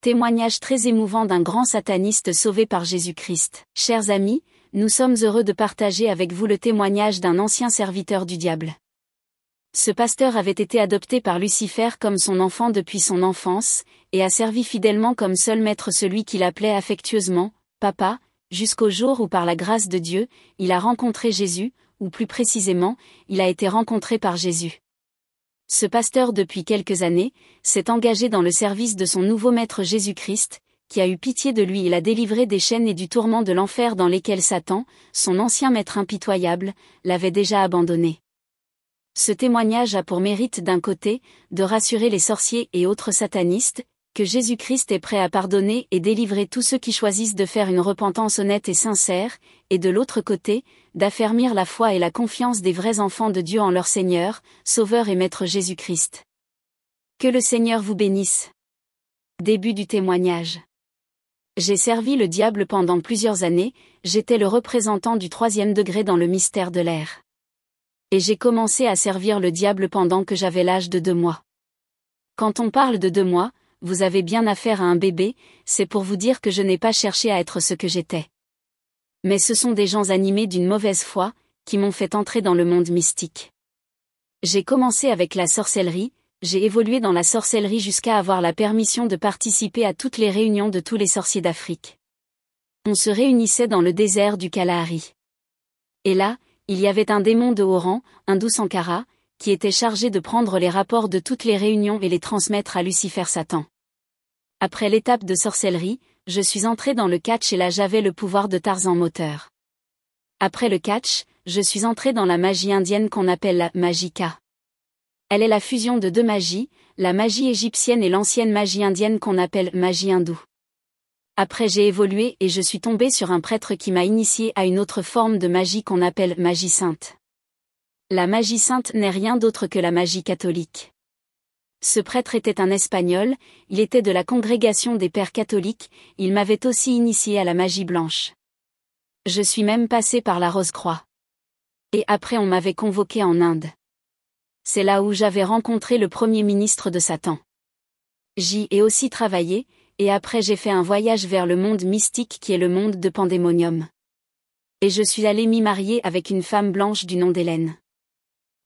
Témoignage très émouvant d'un grand sataniste sauvé par Jésus-Christ. Chers amis, nous sommes heureux de partager avec vous le témoignage d'un ancien serviteur du diable. Ce pasteur avait été adopté par Lucifer comme son enfant depuis son enfance, et a servi fidèlement comme seul maître celui qu'il appelait affectueusement, Papa, jusqu'au jour où par la grâce de Dieu, il a rencontré Jésus, ou plus précisément, il a été rencontré par Jésus ce pasteur depuis quelques années, s'est engagé dans le service de son nouveau maître Jésus-Christ, qui a eu pitié de lui et l'a délivré des chaînes et du tourment de l'enfer dans lesquels Satan, son ancien maître impitoyable, l'avait déjà abandonné. Ce témoignage a pour mérite d'un côté, de rassurer les sorciers et autres satanistes, que Jésus-Christ est prêt à pardonner et délivrer tous ceux qui choisissent de faire une repentance honnête et sincère, et de l'autre côté, d'affermir la foi et la confiance des vrais enfants de Dieu en leur Seigneur, Sauveur et Maître Jésus-Christ. Que le Seigneur vous bénisse. Début du témoignage. J'ai servi le diable pendant plusieurs années, j'étais le représentant du troisième degré dans le mystère de l'air. Et j'ai commencé à servir le diable pendant que j'avais l'âge de deux mois. Quand on parle de deux mois, vous avez bien affaire à un bébé, c'est pour vous dire que je n'ai pas cherché à être ce que j'étais. Mais ce sont des gens animés d'une mauvaise foi, qui m'ont fait entrer dans le monde mystique. J'ai commencé avec la sorcellerie, j'ai évolué dans la sorcellerie jusqu'à avoir la permission de participer à toutes les réunions de tous les sorciers d'Afrique. On se réunissait dans le désert du Kalahari. Et là, il y avait un démon de haut rang, un doux Sankara, qui était chargé de prendre les rapports de toutes les réunions et les transmettre à Lucifer Satan. Après l'étape de sorcellerie, je suis entré dans le catch et là j'avais le pouvoir de Tarzan moteur. Après le catch, je suis entré dans la magie indienne qu'on appelle la magica. Elle est la fusion de deux magies, la magie égyptienne et l'ancienne magie indienne qu'on appelle magie hindoue. Après j'ai évolué et je suis tombé sur un prêtre qui m'a initié à une autre forme de magie qu'on appelle magie sainte. La magie sainte n'est rien d'autre que la magie catholique. Ce prêtre était un Espagnol, il était de la congrégation des Pères catholiques, il m'avait aussi initié à la magie blanche. Je suis même passé par la Rose-Croix. Et après on m'avait convoqué en Inde. C'est là où j'avais rencontré le premier ministre de Satan. J'y ai aussi travaillé, et après j'ai fait un voyage vers le monde mystique qui est le monde de Pandémonium. Et je suis allé m'y marier avec une femme blanche du nom d'Hélène.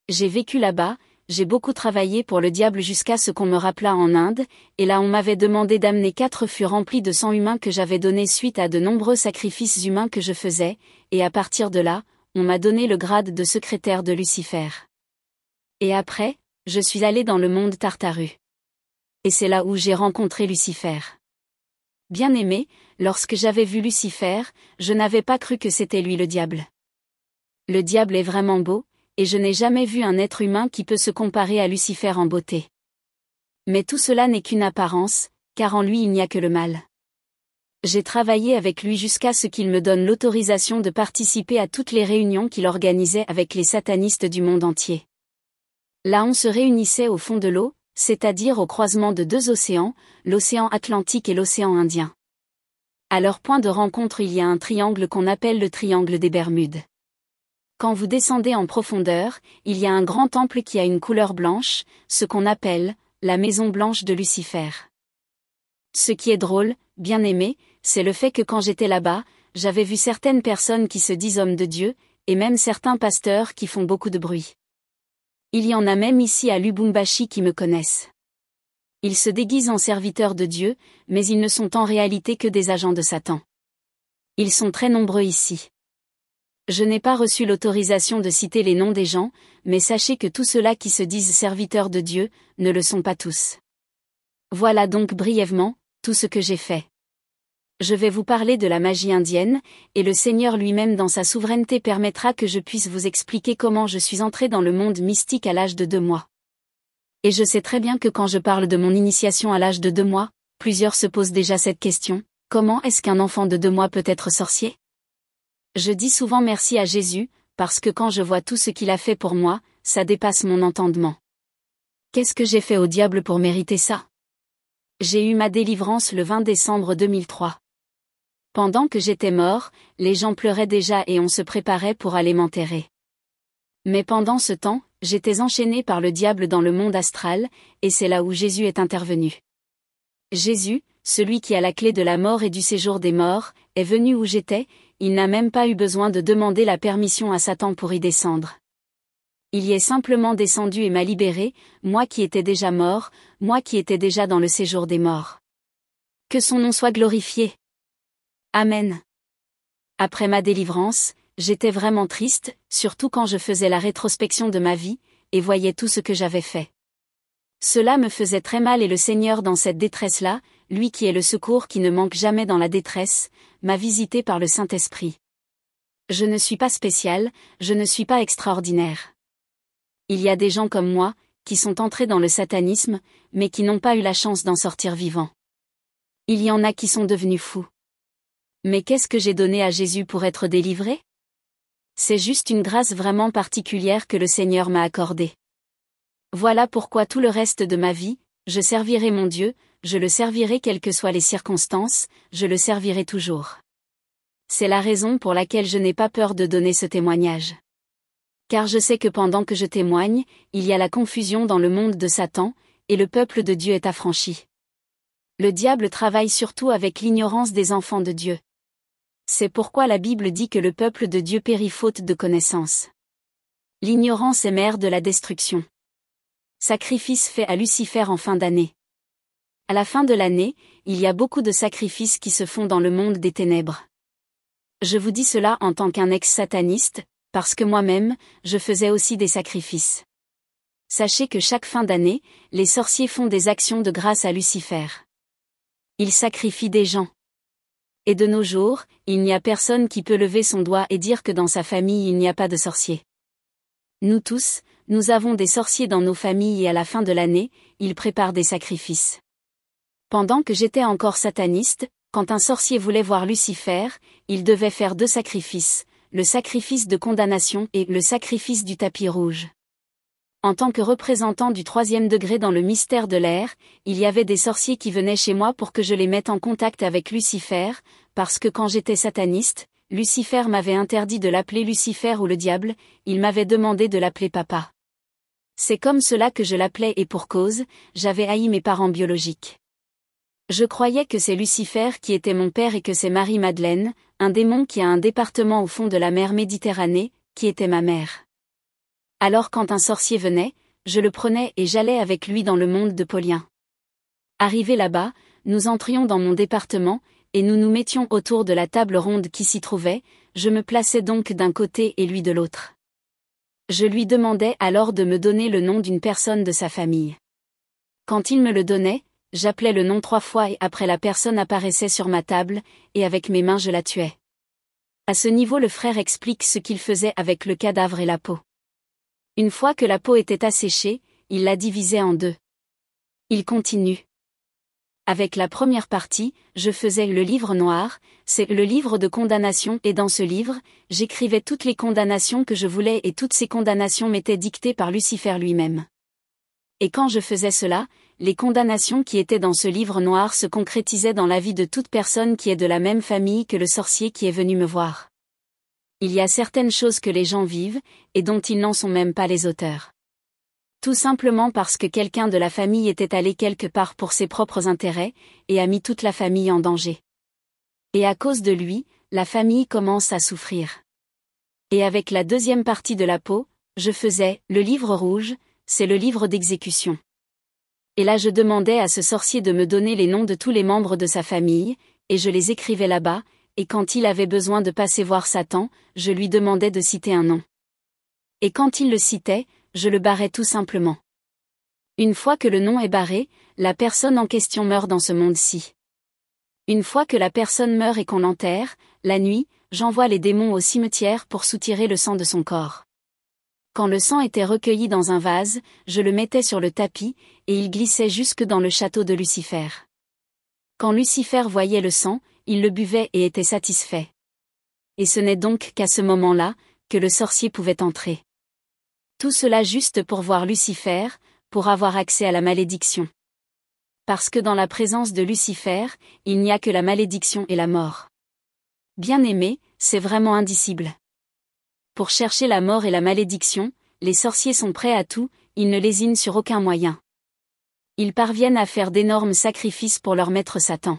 J'ai vécu là-bas, j'ai beaucoup travaillé pour le diable jusqu'à ce qu'on me rappela en Inde, et là on m'avait demandé d'amener quatre fûts remplis de sang humain que j'avais donné suite à de nombreux sacrifices humains que je faisais, et à partir de là, on m'a donné le grade de secrétaire de Lucifer. Et après, je suis allé dans le monde tartaru. Et c'est là où j'ai rencontré Lucifer. Bien aimé, lorsque j'avais vu Lucifer, je n'avais pas cru que c'était lui le diable. Le diable est vraiment beau, et je n'ai jamais vu un être humain qui peut se comparer à Lucifer en beauté. Mais tout cela n'est qu'une apparence, car en lui il n'y a que le mal. J'ai travaillé avec lui jusqu'à ce qu'il me donne l'autorisation de participer à toutes les réunions qu'il organisait avec les satanistes du monde entier. Là on se réunissait au fond de l'eau, c'est-à-dire au croisement de deux océans, l'océan Atlantique et l'océan Indien. À leur point de rencontre il y a un triangle qu'on appelle le triangle des Bermudes. Quand vous descendez en profondeur, il y a un grand temple qui a une couleur blanche, ce qu'on appelle la maison blanche de Lucifer. Ce qui est drôle, bien aimé, c'est le fait que quand j'étais là-bas, j'avais vu certaines personnes qui se disent hommes de Dieu, et même certains pasteurs qui font beaucoup de bruit. Il y en a même ici à Lubumbashi qui me connaissent. Ils se déguisent en serviteurs de Dieu, mais ils ne sont en réalité que des agents de Satan. Ils sont très nombreux ici. Je n'ai pas reçu l'autorisation de citer les noms des gens, mais sachez que tous ceux-là qui se disent serviteurs de Dieu, ne le sont pas tous. Voilà donc brièvement, tout ce que j'ai fait. Je vais vous parler de la magie indienne, et le Seigneur lui-même dans sa souveraineté permettra que je puisse vous expliquer comment je suis entré dans le monde mystique à l'âge de deux mois. Et je sais très bien que quand je parle de mon initiation à l'âge de deux mois, plusieurs se posent déjà cette question, comment est-ce qu'un enfant de deux mois peut être sorcier je dis souvent merci à Jésus, parce que quand je vois tout ce qu'il a fait pour moi, ça dépasse mon entendement. Qu'est-ce que j'ai fait au diable pour mériter ça J'ai eu ma délivrance le 20 décembre 2003. Pendant que j'étais mort, les gens pleuraient déjà et on se préparait pour aller m'enterrer. Mais pendant ce temps, j'étais enchaîné par le diable dans le monde astral, et c'est là où Jésus est intervenu. Jésus, celui qui a la clé de la mort et du séjour des morts, est venu où j'étais, il n'a même pas eu besoin de demander la permission à Satan pour y descendre. Il y est simplement descendu et m'a libéré, moi qui étais déjà mort, moi qui étais déjà dans le séjour des morts. Que son nom soit glorifié. Amen. Après ma délivrance, j'étais vraiment triste, surtout quand je faisais la rétrospection de ma vie, et voyais tout ce que j'avais fait. Cela me faisait très mal et le Seigneur dans cette détresse-là, lui qui est le secours qui ne manque jamais dans la détresse, m'a visité par le Saint-Esprit. Je ne suis pas spécial, je ne suis pas extraordinaire. Il y a des gens comme moi, qui sont entrés dans le satanisme, mais qui n'ont pas eu la chance d'en sortir vivants. Il y en a qui sont devenus fous. Mais qu'est-ce que j'ai donné à Jésus pour être délivré C'est juste une grâce vraiment particulière que le Seigneur m'a accordée. Voilà pourquoi tout le reste de ma vie, je servirai mon Dieu, je le servirai quelles que soient les circonstances, je le servirai toujours. C'est la raison pour laquelle je n'ai pas peur de donner ce témoignage. Car je sais que pendant que je témoigne, il y a la confusion dans le monde de Satan, et le peuple de Dieu est affranchi. Le diable travaille surtout avec l'ignorance des enfants de Dieu. C'est pourquoi la Bible dit que le peuple de Dieu périt faute de connaissance. L'ignorance est mère de la destruction. Sacrifice fait à Lucifer en fin d'année. À la fin de l'année, il y a beaucoup de sacrifices qui se font dans le monde des ténèbres. Je vous dis cela en tant qu'un ex-sataniste, parce que moi-même, je faisais aussi des sacrifices. Sachez que chaque fin d'année, les sorciers font des actions de grâce à Lucifer. Ils sacrifient des gens. Et de nos jours, il n'y a personne qui peut lever son doigt et dire que dans sa famille il n'y a pas de sorcier. Nous tous, nous avons des sorciers dans nos familles et à la fin de l'année, ils préparent des sacrifices. Pendant que j'étais encore sataniste, quand un sorcier voulait voir Lucifer, il devait faire deux sacrifices, le sacrifice de condamnation et le sacrifice du tapis rouge. En tant que représentant du troisième degré dans le mystère de l'air, il y avait des sorciers qui venaient chez moi pour que je les mette en contact avec Lucifer, parce que quand j'étais sataniste, Lucifer m'avait interdit de l'appeler Lucifer ou le diable, il m'avait demandé de l'appeler papa. C'est comme cela que je l'appelais et pour cause, j'avais haï mes parents biologiques. Je croyais que c'est Lucifer qui était mon père et que c'est Marie-Madeleine, un démon qui a un département au fond de la mer Méditerranée, qui était ma mère. Alors quand un sorcier venait, je le prenais et j'allais avec lui dans le monde de Paulien. Arrivé là-bas, nous entrions dans mon département, et nous nous mettions autour de la table ronde qui s'y trouvait, je me plaçais donc d'un côté et lui de l'autre. Je lui demandais alors de me donner le nom d'une personne de sa famille. Quand il me le donnait, j'appelais le nom trois fois et après la personne apparaissait sur ma table, et avec mes mains je la tuais. À ce niveau le frère explique ce qu'il faisait avec le cadavre et la peau. Une fois que la peau était asséchée, il la divisait en deux. Il continue. Avec la première partie, je faisais le livre noir, c'est le livre de condamnation et dans ce livre, j'écrivais toutes les condamnations que je voulais et toutes ces condamnations m'étaient dictées par Lucifer lui-même. Et quand je faisais cela, les condamnations qui étaient dans ce livre noir se concrétisaient dans la vie de toute personne qui est de la même famille que le sorcier qui est venu me voir. Il y a certaines choses que les gens vivent, et dont ils n'en sont même pas les auteurs tout simplement parce que quelqu'un de la famille était allé quelque part pour ses propres intérêts, et a mis toute la famille en danger. Et à cause de lui, la famille commence à souffrir. Et avec la deuxième partie de la peau, je faisais le livre rouge, c'est le livre d'exécution. Et là je demandais à ce sorcier de me donner les noms de tous les membres de sa famille, et je les écrivais là-bas, et quand il avait besoin de passer voir Satan, je lui demandais de citer un nom. Et quand il le citait, je le barrais tout simplement. Une fois que le nom est barré, la personne en question meurt dans ce monde-ci. Une fois que la personne meurt et qu'on l'enterre, la nuit, j'envoie les démons au cimetière pour soutirer le sang de son corps. Quand le sang était recueilli dans un vase, je le mettais sur le tapis, et il glissait jusque dans le château de Lucifer. Quand Lucifer voyait le sang, il le buvait et était satisfait. Et ce n'est donc qu'à ce moment-là, que le sorcier pouvait entrer. Tout cela juste pour voir Lucifer, pour avoir accès à la malédiction. Parce que dans la présence de Lucifer, il n'y a que la malédiction et la mort. Bien aimé, c'est vraiment indicible. Pour chercher la mort et la malédiction, les sorciers sont prêts à tout, ils ne lésinent sur aucun moyen. Ils parviennent à faire d'énormes sacrifices pour leur maître Satan.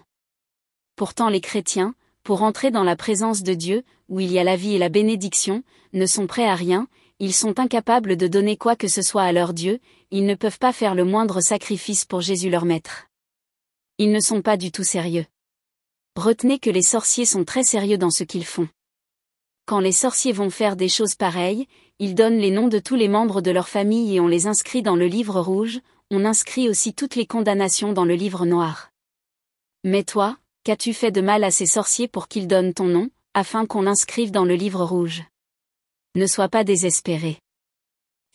Pourtant les chrétiens, pour entrer dans la présence de Dieu, où il y a la vie et la bénédiction, ne sont prêts à rien, ils sont incapables de donner quoi que ce soit à leur Dieu, ils ne peuvent pas faire le moindre sacrifice pour Jésus leur maître. Ils ne sont pas du tout sérieux. Retenez que les sorciers sont très sérieux dans ce qu'ils font. Quand les sorciers vont faire des choses pareilles, ils donnent les noms de tous les membres de leur famille et on les inscrit dans le livre rouge, on inscrit aussi toutes les condamnations dans le livre noir. Mais toi, qu'as-tu fait de mal à ces sorciers pour qu'ils donnent ton nom, afin qu'on l'inscrive dans le livre rouge ne sois pas désespéré.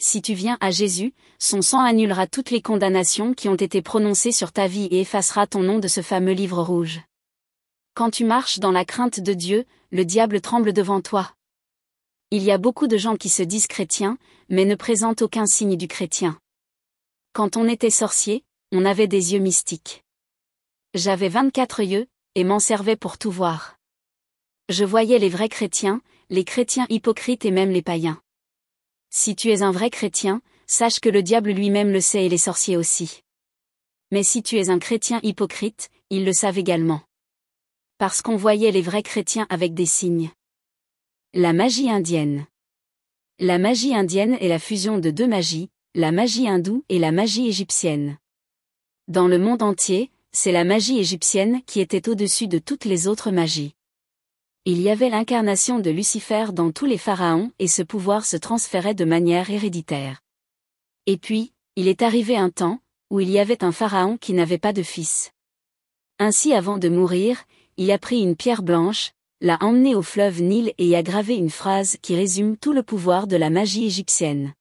Si tu viens à Jésus, son sang annulera toutes les condamnations qui ont été prononcées sur ta vie et effacera ton nom de ce fameux livre rouge. Quand tu marches dans la crainte de Dieu, le diable tremble devant toi. Il y a beaucoup de gens qui se disent chrétiens, mais ne présentent aucun signe du chrétien. Quand on était sorcier, on avait des yeux mystiques. J'avais 24 yeux, et m'en servais pour tout voir. Je voyais les vrais chrétiens, les chrétiens hypocrites et même les païens. Si tu es un vrai chrétien, sache que le diable lui-même le sait et les sorciers aussi. Mais si tu es un chrétien hypocrite, ils le savent également. Parce qu'on voyait les vrais chrétiens avec des signes. La magie indienne. La magie indienne est la fusion de deux magies, la magie hindoue et la magie égyptienne. Dans le monde entier, c'est la magie égyptienne qui était au-dessus de toutes les autres magies il y avait l'incarnation de Lucifer dans tous les pharaons et ce pouvoir se transférait de manière héréditaire. Et puis, il est arrivé un temps, où il y avait un pharaon qui n'avait pas de fils. Ainsi avant de mourir, il a pris une pierre blanche, l'a emmenée au fleuve Nil et y a gravé une phrase qui résume tout le pouvoir de la magie égyptienne.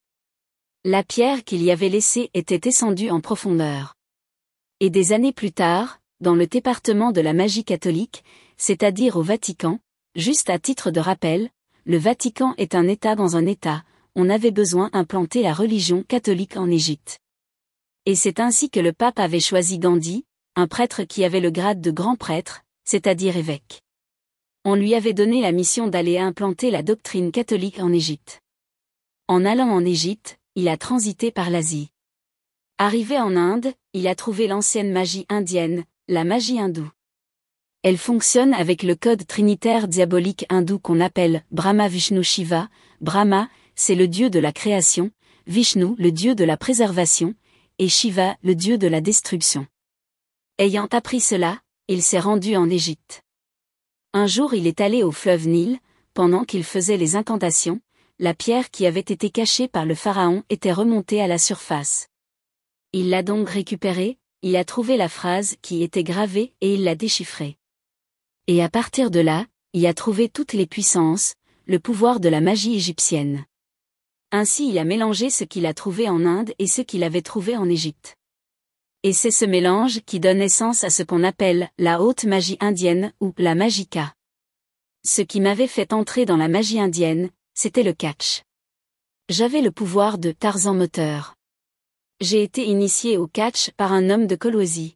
La pierre qu'il y avait laissée était descendue en profondeur. Et des années plus tard, dans le département de la magie catholique, c'est-à-dire au Vatican, Juste à titre de rappel, le Vatican est un État dans un État, on avait besoin d'implanter la religion catholique en Égypte. Et c'est ainsi que le pape avait choisi Gandhi, un prêtre qui avait le grade de grand prêtre, c'est-à-dire évêque. On lui avait donné la mission d'aller implanter la doctrine catholique en Égypte. En allant en Égypte, il a transité par l'Asie. Arrivé en Inde, il a trouvé l'ancienne magie indienne, la magie hindoue. Elle fonctionne avec le code trinitaire diabolique hindou qu'on appelle Brahma Vishnu Shiva. Brahma, c'est le dieu de la création, Vishnu le dieu de la préservation, et Shiva le dieu de la destruction. Ayant appris cela, il s'est rendu en Égypte. Un jour il est allé au fleuve Nil, pendant qu'il faisait les incantations, la pierre qui avait été cachée par le pharaon était remontée à la surface. Il l'a donc récupérée, il a trouvé la phrase qui était gravée et il l'a déchiffrée et à partir de là, il a trouvé toutes les puissances, le pouvoir de la magie égyptienne. Ainsi il a mélangé ce qu'il a trouvé en Inde et ce qu'il avait trouvé en Égypte. Et c'est ce mélange qui donne naissance à ce qu'on appelle la haute magie indienne ou la magica. Ce qui m'avait fait entrer dans la magie indienne, c'était le catch. J'avais le pouvoir de Tarzan moteur. J'ai été initié au catch par un homme de Colosie.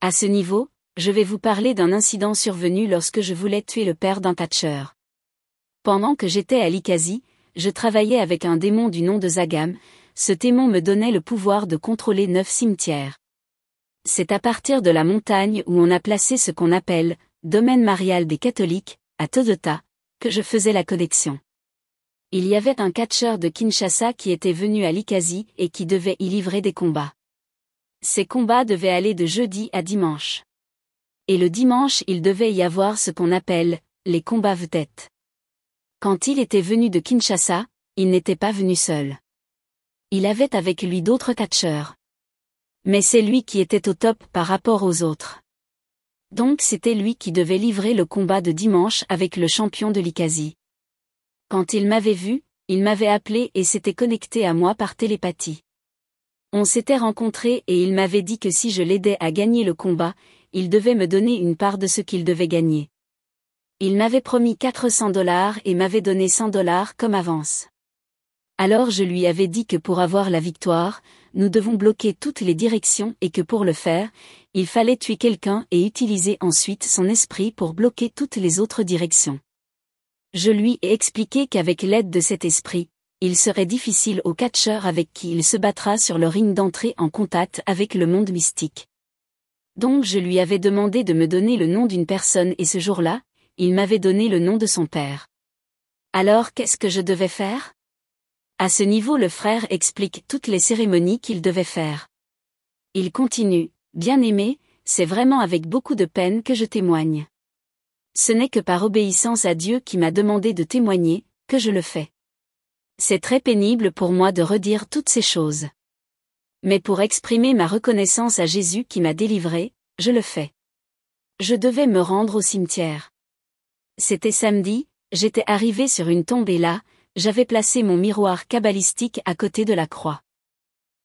À ce niveau, je vais vous parler d'un incident survenu lorsque je voulais tuer le père d'un catcheur. Pendant que j'étais à Likasi, je travaillais avec un démon du nom de Zagam, ce démon me donnait le pouvoir de contrôler neuf cimetières. C'est à partir de la montagne où on a placé ce qu'on appelle « domaine marial des catholiques », à Todota, que je faisais la connexion. Il y avait un catcheur de Kinshasa qui était venu à Likasi et qui devait y livrer des combats. Ces combats devaient aller de jeudi à dimanche et le dimanche il devait y avoir ce qu'on appelle les combats vedettes. Quand il était venu de Kinshasa, il n'était pas venu seul. Il avait avec lui d'autres catcheurs. Mais c'est lui qui était au top par rapport aux autres. Donc c'était lui qui devait livrer le combat de dimanche avec le champion de Likasi. Quand il m'avait vu, il m'avait appelé et s'était connecté à moi par télépathie. On s'était rencontrés et il m'avait dit que si je l'aidais à gagner le combat, il devait me donner une part de ce qu'il devait gagner. Il m'avait promis 400 dollars et m'avait donné 100 dollars comme avance. Alors je lui avais dit que pour avoir la victoire, nous devons bloquer toutes les directions et que pour le faire, il fallait tuer quelqu'un et utiliser ensuite son esprit pour bloquer toutes les autres directions. Je lui ai expliqué qu'avec l'aide de cet esprit, il serait difficile au catcheur avec qui il se battra sur le ring d'entrée en contact avec le monde mystique. Donc je lui avais demandé de me donner le nom d'une personne et ce jour-là, il m'avait donné le nom de son père. Alors qu'est-ce que je devais faire À ce niveau le frère explique toutes les cérémonies qu'il devait faire. Il continue, Bien aimé, c'est vraiment avec beaucoup de peine que je témoigne. Ce n'est que par obéissance à Dieu qui m'a demandé de témoigner, que je le fais. C'est très pénible pour moi de redire toutes ces choses mais pour exprimer ma reconnaissance à Jésus qui m'a délivré, je le fais. Je devais me rendre au cimetière. C'était samedi, j'étais arrivé sur une tombe et là, j'avais placé mon miroir cabalistique à côté de la croix.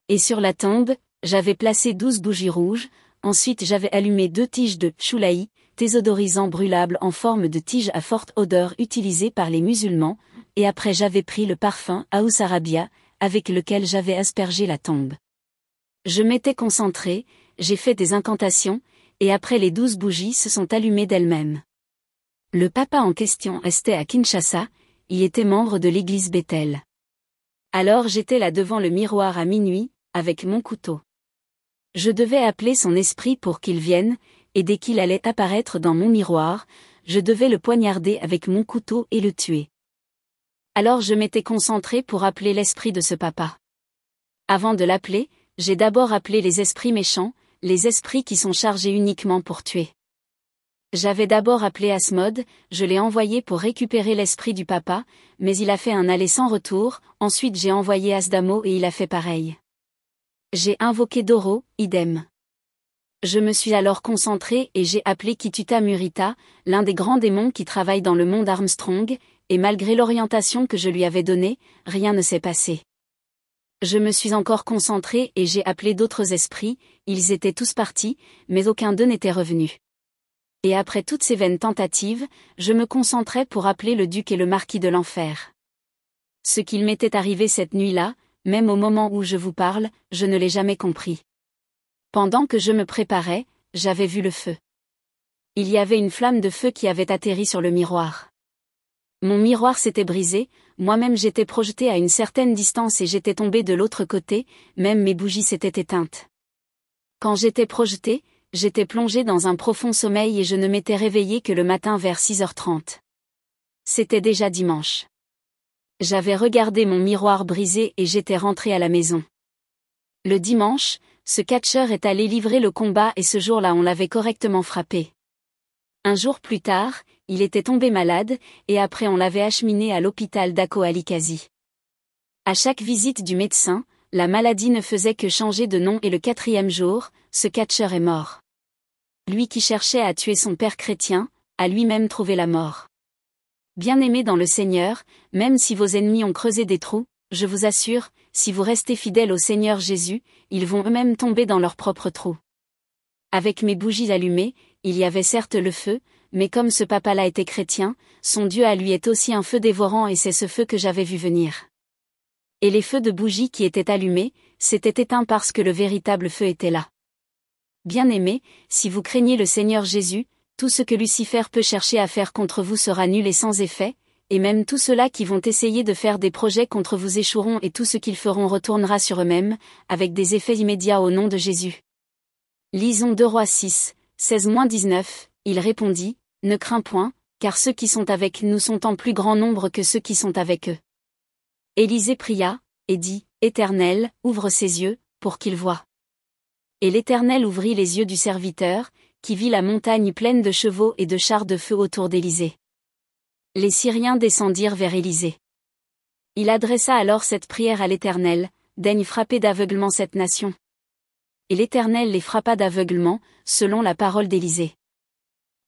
Et sur la tombe, j'avais placé douze bougies rouges, ensuite j'avais allumé deux tiges de choulaï, désodorisant brûlable en forme de tige à forte odeur utilisée par les musulmans, et après j'avais pris le parfum Aous avec lequel j'avais aspergé la tombe. Je m'étais concentré, j'ai fait des incantations, et après les douze bougies se sont allumées d'elles-mêmes. Le papa en question restait à Kinshasa, y était membre de l'église Bethel. Alors j'étais là devant le miroir à minuit, avec mon couteau. Je devais appeler son esprit pour qu'il vienne, et dès qu'il allait apparaître dans mon miroir, je devais le poignarder avec mon couteau et le tuer. Alors je m'étais concentré pour appeler l'esprit de ce papa. Avant de l'appeler, j'ai d'abord appelé les esprits méchants, les esprits qui sont chargés uniquement pour tuer. J'avais d'abord appelé Asmode, je l'ai envoyé pour récupérer l'esprit du papa, mais il a fait un aller sans retour, ensuite j'ai envoyé Asdamo et il a fait pareil. J'ai invoqué Doro, idem. Je me suis alors concentré et j'ai appelé Kituta Murita, l'un des grands démons qui travaille dans le monde Armstrong, et malgré l'orientation que je lui avais donnée, rien ne s'est passé. Je me suis encore concentré et j'ai appelé d'autres esprits, ils étaient tous partis, mais aucun d'eux n'était revenu. Et après toutes ces vaines tentatives, je me concentrais pour appeler le duc et le marquis de l'enfer. Ce qu'il m'était arrivé cette nuit-là, même au moment où je vous parle, je ne l'ai jamais compris. Pendant que je me préparais, j'avais vu le feu. Il y avait une flamme de feu qui avait atterri sur le miroir. Mon miroir s'était brisé, moi-même j'étais projeté à une certaine distance et j'étais tombé de l'autre côté, même mes bougies s'étaient éteintes. Quand j'étais projeté, j'étais plongé dans un profond sommeil et je ne m'étais réveillé que le matin vers 6h30. C'était déjà dimanche. J'avais regardé mon miroir brisé et j'étais rentré à la maison. Le dimanche, ce catcheur est allé livrer le combat et ce jour-là on l'avait correctement frappé. Un jour plus tard, il était tombé malade, et après on l'avait acheminé à l'hôpital d'Akoalikazi. À chaque visite du médecin, la maladie ne faisait que changer de nom et le quatrième jour, ce catcheur est mort. Lui qui cherchait à tuer son père chrétien, a lui-même trouvé la mort. bien aimé dans le Seigneur, même si vos ennemis ont creusé des trous, je vous assure, si vous restez fidèles au Seigneur Jésus, ils vont eux-mêmes tomber dans leurs propres trous. Avec mes bougies allumées, il y avait certes le feu, mais comme ce papa-là était chrétien, son Dieu à lui est aussi un feu dévorant et c'est ce feu que j'avais vu venir. Et les feux de bougie qui étaient allumés, s'étaient éteints parce que le véritable feu était là. Bien-aimés, si vous craignez le Seigneur Jésus, tout ce que Lucifer peut chercher à faire contre vous sera nul et sans effet, et même tous ceux-là qui vont essayer de faire des projets contre vous échoueront et tout ce qu'ils feront retournera sur eux-mêmes, avec des effets immédiats au nom de Jésus. Lisons 2 Rois 6, 16-19, il répondit, Ne crains point, car ceux qui sont avec nous sont en plus grand nombre que ceux qui sont avec eux. Élisée pria, et dit, Éternel, ouvre ses yeux, pour qu'il voie. Et l'Éternel ouvrit les yeux du serviteur, qui vit la montagne pleine de chevaux et de chars de feu autour d'Élisée. Les Syriens descendirent vers Élisée. Il adressa alors cette prière à l'Éternel, Daigne frapper d'aveuglement cette nation. Et l'Éternel les frappa d'aveuglement, selon la parole d'Élisée.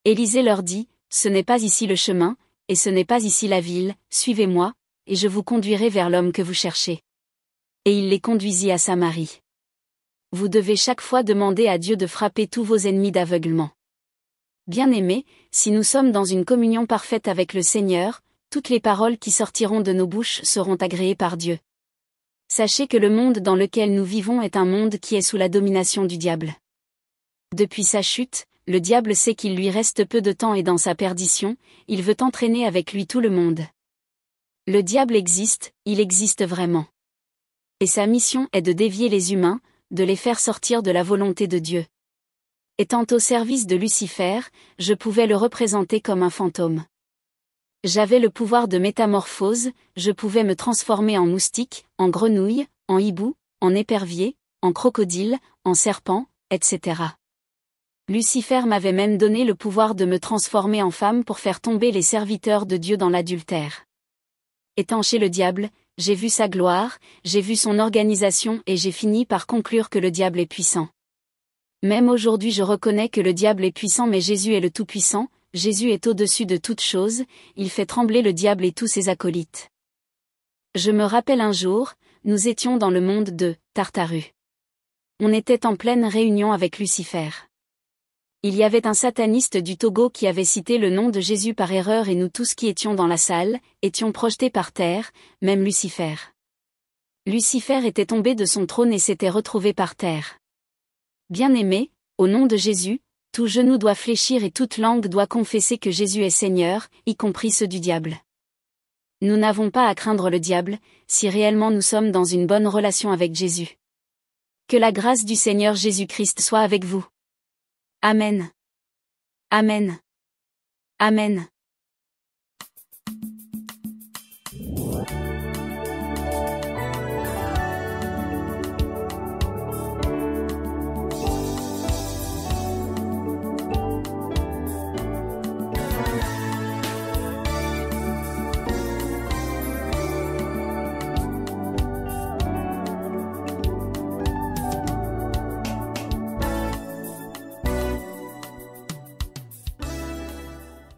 Élisée leur dit, Ce n'est pas ici le chemin, et ce n'est pas ici la ville, suivez-moi, et je vous conduirai vers l'homme que vous cherchez. Et il les conduisit à Samarie. Vous devez chaque fois demander à Dieu de frapper tous vos ennemis d'aveuglement. Bien-aimés, si nous sommes dans une communion parfaite avec le Seigneur, toutes les paroles qui sortiront de nos bouches seront agréées par Dieu. Sachez que le monde dans lequel nous vivons est un monde qui est sous la domination du diable. Depuis sa chute, le diable sait qu'il lui reste peu de temps et dans sa perdition, il veut entraîner avec lui tout le monde. Le diable existe, il existe vraiment. Et sa mission est de dévier les humains, de les faire sortir de la volonté de Dieu. Étant au service de Lucifer, je pouvais le représenter comme un fantôme. J'avais le pouvoir de métamorphose, je pouvais me transformer en moustique, en grenouille, en hibou, en épervier, en crocodile, en serpent, etc. Lucifer m'avait même donné le pouvoir de me transformer en femme pour faire tomber les serviteurs de Dieu dans l'adultère. Étant chez le diable, j'ai vu sa gloire, j'ai vu son organisation et j'ai fini par conclure que le diable est puissant. Même aujourd'hui je reconnais que le diable est puissant mais Jésus est le Tout-Puissant, Jésus est au-dessus de toutes chose, il fait trembler le diable et tous ses acolytes. Je me rappelle un jour, nous étions dans le monde de Tartaru. On était en pleine réunion avec Lucifer. Il y avait un sataniste du Togo qui avait cité le nom de Jésus par erreur et nous tous qui étions dans la salle, étions projetés par terre, même Lucifer. Lucifer était tombé de son trône et s'était retrouvé par terre. Bien-aimé, au nom de Jésus, tout genou doit fléchir et toute langue doit confesser que Jésus est Seigneur, y compris ceux du diable. Nous n'avons pas à craindre le diable, si réellement nous sommes dans une bonne relation avec Jésus. Que la grâce du Seigneur Jésus-Christ soit avec vous. Amen. Amen. Amen.